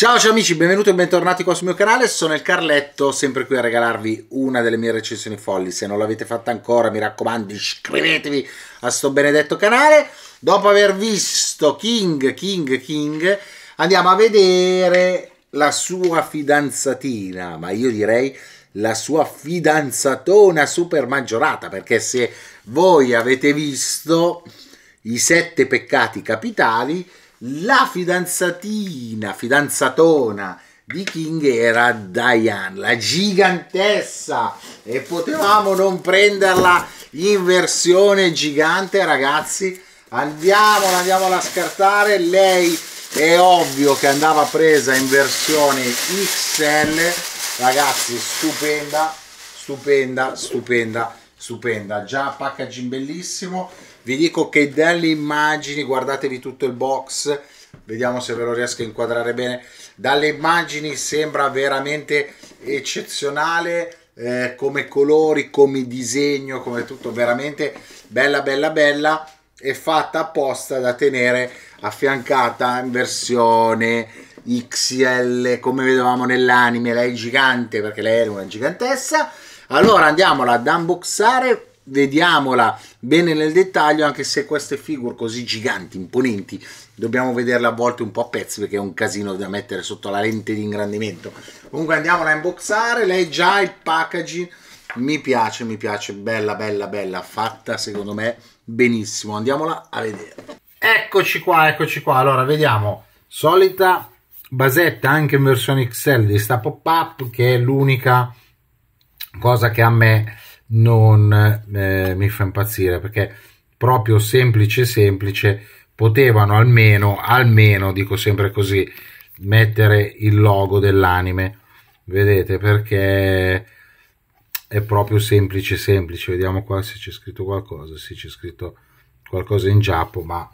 Ciao ciao amici, benvenuti e bentornati qua sul mio canale, sono il Carletto, sempre qui a regalarvi una delle mie recensioni folli, se non l'avete fatta ancora mi raccomando iscrivetevi a sto benedetto canale, dopo aver visto King, King, King, andiamo a vedere la sua fidanzatina, ma io direi la sua fidanzatona super maggiorata, perché se voi avete visto i sette peccati capitali, la fidanzatina, fidanzatona di King era Diane, la gigantessa e potevamo non prenderla in versione gigante ragazzi andiamola, andiamola a scartare lei è ovvio che andava presa in versione XL ragazzi stupenda stupenda stupenda stupenda già packaging bellissimo vi dico che dalle immagini guardatevi tutto il box vediamo se ve lo riesco a inquadrare bene dalle immagini sembra veramente eccezionale eh, come colori come disegno come tutto veramente bella bella bella e fatta apposta da tenere affiancata in versione XL come vedevamo nell'anime lei è gigante perché lei era una gigantessa allora andiamola ad unboxare vediamola bene nel dettaglio, anche se queste figure così giganti, imponenti, dobbiamo vederle a volte un po' a pezzi perché è un casino da mettere sotto la lente di ingrandimento. Comunque andiamola a inboxare, lei già il packaging mi piace, mi piace, bella, bella, bella, fatta secondo me benissimo, andiamola a vedere. Eccoci qua, eccoci qua, allora vediamo, solita basetta anche in versione XL di sta pop-up che è l'unica cosa che a me non eh, mi fa impazzire perché proprio semplice semplice potevano almeno almeno dico sempre così mettere il logo dell'anime vedete perché è proprio semplice semplice vediamo qua se c'è scritto qualcosa se c'è scritto qualcosa in giappo ma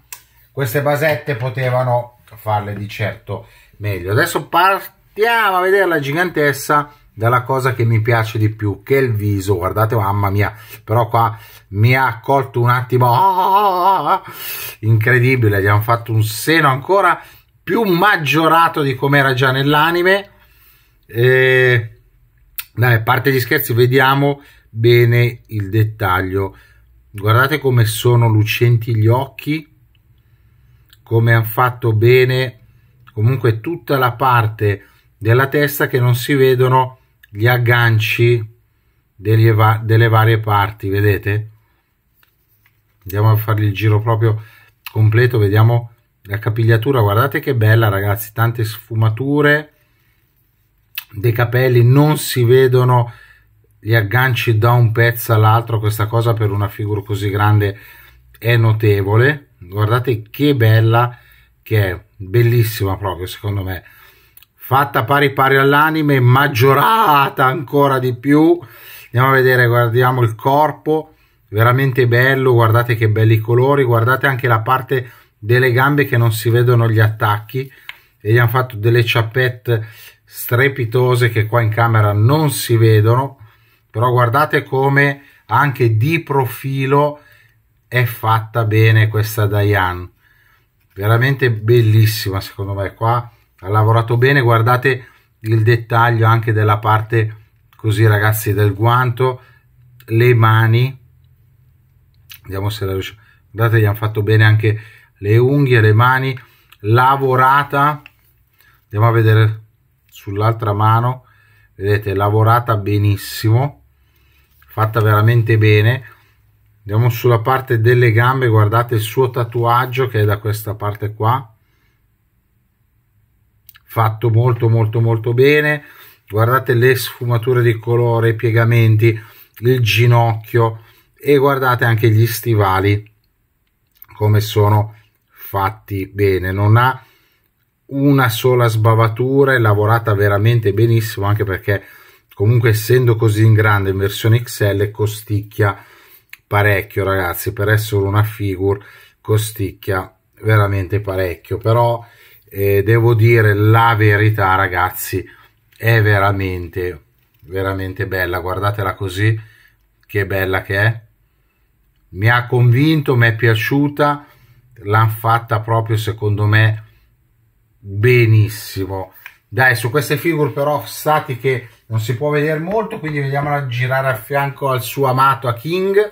queste basette potevano farle di certo meglio adesso partiamo a vedere la gigantessa dalla cosa che mi piace di più, che è il viso. Guardate, mamma mia, però qua mi ha colto un attimo ah, incredibile. Gli hanno fatto un seno ancora più maggiorato di come era già nell'anime. E... Dai, parte gli scherzi, vediamo bene il dettaglio. Guardate come sono lucenti gli occhi, come hanno fatto bene comunque tutta la parte della testa che non si vedono gli agganci va delle varie parti vedete andiamo a fargli il giro proprio completo vediamo la capigliatura guardate che bella ragazzi tante sfumature dei capelli non si vedono gli agganci da un pezzo all'altro questa cosa per una figura così grande è notevole guardate che bella che è bellissima proprio secondo me fatta pari pari all'anime, maggiorata ancora di più. Andiamo a vedere, guardiamo il corpo, veramente bello, guardate che belli colori, guardate anche la parte delle gambe che non si vedono gli attacchi. E gli hanno fatto delle ciappette strepitose che qua in camera non si vedono, però guardate come anche di profilo è fatta bene questa Diane veramente bellissima secondo me qua ha lavorato bene guardate il dettaglio anche della parte così ragazzi del guanto le mani vediamo se la riusciamo guardate gli hanno fatto bene anche le unghie le mani lavorata andiamo a vedere sull'altra mano vedete lavorata benissimo fatta veramente bene andiamo sulla parte delle gambe guardate il suo tatuaggio che è da questa parte qua fatto molto molto molto bene guardate le sfumature di colore i piegamenti il ginocchio e guardate anche gli stivali come sono fatti bene non ha una sola sbavatura è lavorata veramente benissimo anche perché comunque essendo così in grande in versione XL costicchia parecchio ragazzi per essere una figure costicchia veramente parecchio però e devo dire la verità ragazzi è veramente veramente bella guardatela così che bella che è mi ha convinto mi è piaciuta l'hanno fatta proprio secondo me benissimo dai su queste figure però stati che non si può vedere molto quindi vediamola girare a fianco al suo amato a King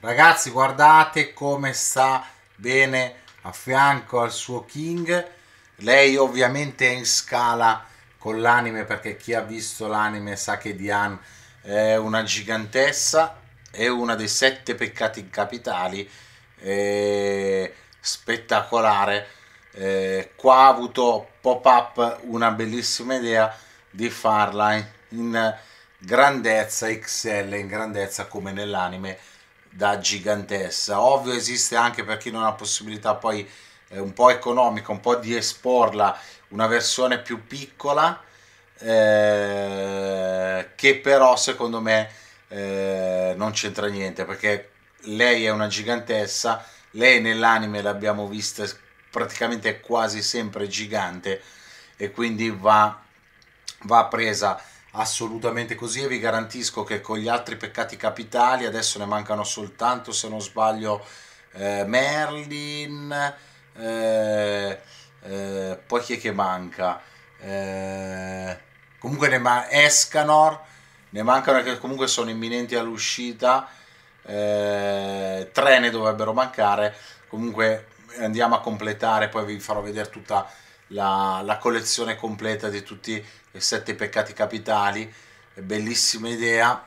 ragazzi guardate come sta bene a fianco al suo King lei ovviamente è in scala con l'anime perché chi ha visto l'anime sa che Diane è una gigantessa, è una dei sette peccati capitali, spettacolare. Eh, qua ha avuto pop-up una bellissima idea di farla in grandezza XL, in grandezza come nell'anime da gigantessa. Ovvio esiste anche per chi non ha possibilità poi un po' economica, un po' di esporla, una versione più piccola, eh, che però secondo me eh, non c'entra niente, perché lei è una gigantessa, lei nell'anime l'abbiamo vista praticamente quasi sempre gigante e quindi va, va presa assolutamente così e vi garantisco che con gli altri peccati capitali adesso ne mancano soltanto se non sbaglio eh, Merlin eh, eh, poi chi è che manca eh, comunque ne ma- Escanor ne mancano che comunque sono imminenti all'uscita eh, tre ne dovrebbero mancare comunque andiamo a completare poi vi farò vedere tutta la, la collezione completa di tutti i sette peccati capitali bellissima idea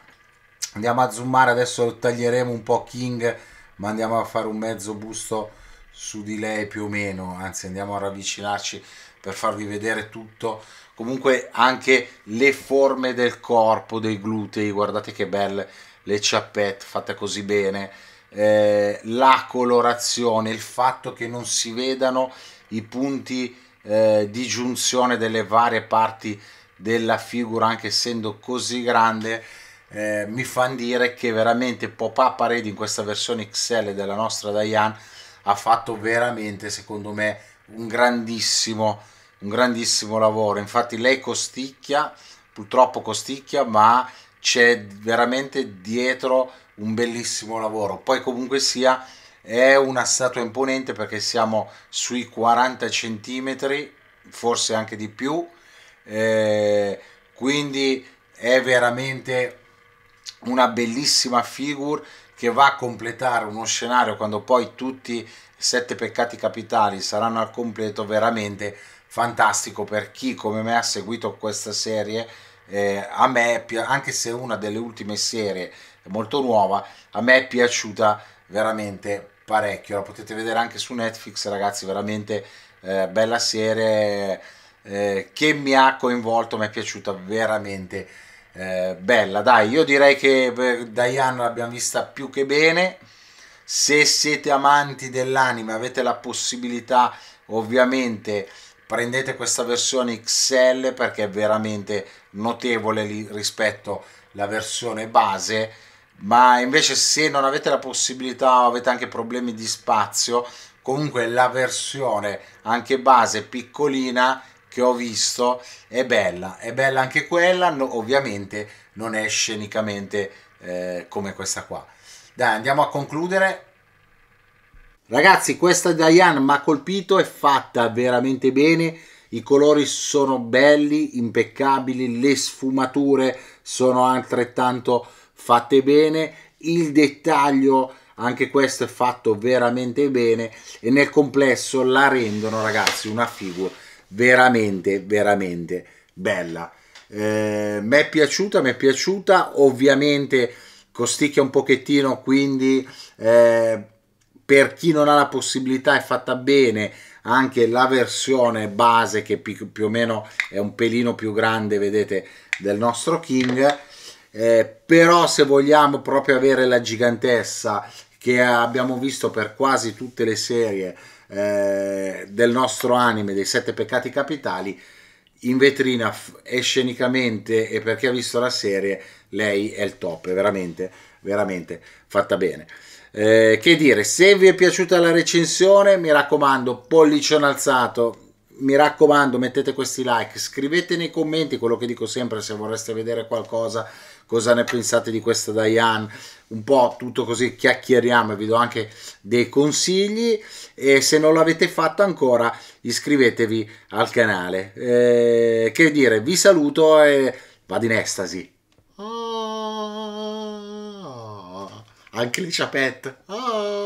andiamo a zoomare adesso taglieremo un po' King ma andiamo a fare un mezzo busto su di lei più o meno, anzi andiamo a ravvicinarci per farvi vedere tutto, comunque anche le forme del corpo, dei glutei, guardate che belle le ciappette fatte così bene, eh, la colorazione, il fatto che non si vedano i punti eh, di giunzione delle varie parti della figura, anche essendo così grande, eh, mi fanno dire che veramente Pop-Up Parade in questa versione XL della nostra Diane ha fatto veramente, secondo me, un grandissimo, un grandissimo lavoro. Infatti lei costicchia, purtroppo costicchia, ma c'è veramente dietro un bellissimo lavoro. Poi comunque sia è una statua imponente perché siamo sui 40 centimetri, forse anche di più, eh, quindi è veramente una bellissima figura che va a completare uno scenario quando poi tutti i sette peccati capitali saranno al completo veramente fantastico per chi come me ha seguito questa serie eh, a me anche se è una delle ultime serie molto nuova a me è piaciuta veramente parecchio la potete vedere anche su Netflix ragazzi veramente eh, bella serie eh, che mi ha coinvolto mi è piaciuta veramente eh, bella, dai, io direi che eh, Diane l'abbiamo vista più che bene. Se siete amanti dell'anime, avete la possibilità, ovviamente, prendete questa versione XL perché è veramente notevole rispetto alla versione base. Ma invece, se non avete la possibilità o avete anche problemi di spazio, comunque la versione anche base piccolina che ho visto è bella, è bella anche quella, no, ovviamente non è scenicamente eh, come questa qua. Dai, andiamo a concludere. Ragazzi, questa Diane mi ha colpito, è fatta veramente bene, i colori sono belli, impeccabili, le sfumature sono altrettanto fatte bene, il dettaglio anche questo è fatto veramente bene e nel complesso la rendono ragazzi una figura veramente, veramente bella. Eh, mi è piaciuta, mi è piaciuta, ovviamente costicchia un pochettino, quindi eh, per chi non ha la possibilità è fatta bene anche la versione base che più, più o meno è un pelino più grande, vedete, del nostro King. Eh, però se vogliamo proprio avere la gigantessa che abbiamo visto per quasi tutte le serie eh, del nostro anime, dei sette peccati capitali, in vetrina e scenicamente e per chi ha visto la serie lei è il top, è veramente, veramente fatta bene. Eh, che dire, se vi è piaciuta la recensione mi raccomando pollicione alzato, mi raccomando mettete questi like, scrivete nei commenti quello che dico sempre se vorreste vedere qualcosa, cosa ne pensate di questa Diane, un po' tutto così chiacchieriamo e vi do anche dei consigli e se non l'avete fatto ancora iscrivetevi al canale. Eh, che dire, vi saluto e vado in estasi. Ah, anche le ciapette. Ah.